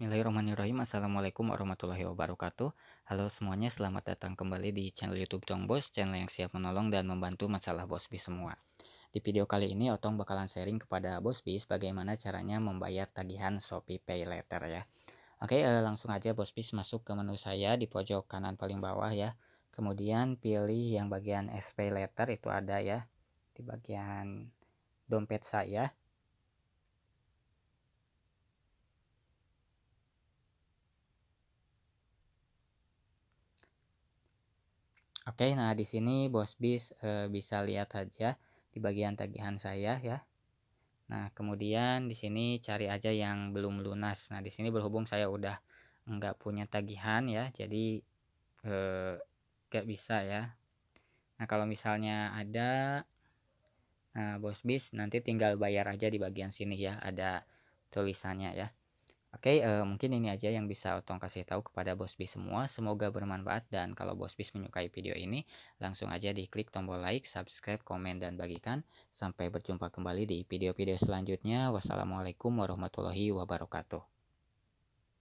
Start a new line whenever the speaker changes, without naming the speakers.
Bismillahirrahmanirrahim Assalamualaikum warahmatullahi wabarakatuh Halo semuanya selamat datang kembali di channel youtube Tong Bos Channel yang siap menolong dan membantu masalah Bos Bis semua Di video kali ini Otong bakalan sharing kepada Bos Bis Bagaimana caranya membayar tagihan Shopee Pay Later ya Oke eh, langsung aja Bos Bis masuk ke menu saya di pojok kanan paling bawah ya Kemudian pilih yang bagian SP Letter itu ada ya Di bagian dompet saya Oke, nah di sini Bos Bis e, bisa lihat aja di bagian tagihan saya ya. Nah, kemudian di sini cari aja yang belum lunas. Nah, di sini berhubung saya udah nggak punya tagihan ya, jadi e, nggak bisa ya. Nah, kalau misalnya ada nah, Bos Bis nanti tinggal bayar aja di bagian sini ya, ada tulisannya ya. Oke, okay, uh, eh, mungkin ini aja yang bisa Otong kasih tahu kepada Bos Bis semua. Semoga bermanfaat dan kalau Bos Bis menyukai video ini, langsung aja di klik tombol like, subscribe, komen, dan bagikan. Sampai berjumpa kembali di video-video selanjutnya. Wassalamualaikum warahmatullahi wabarakatuh.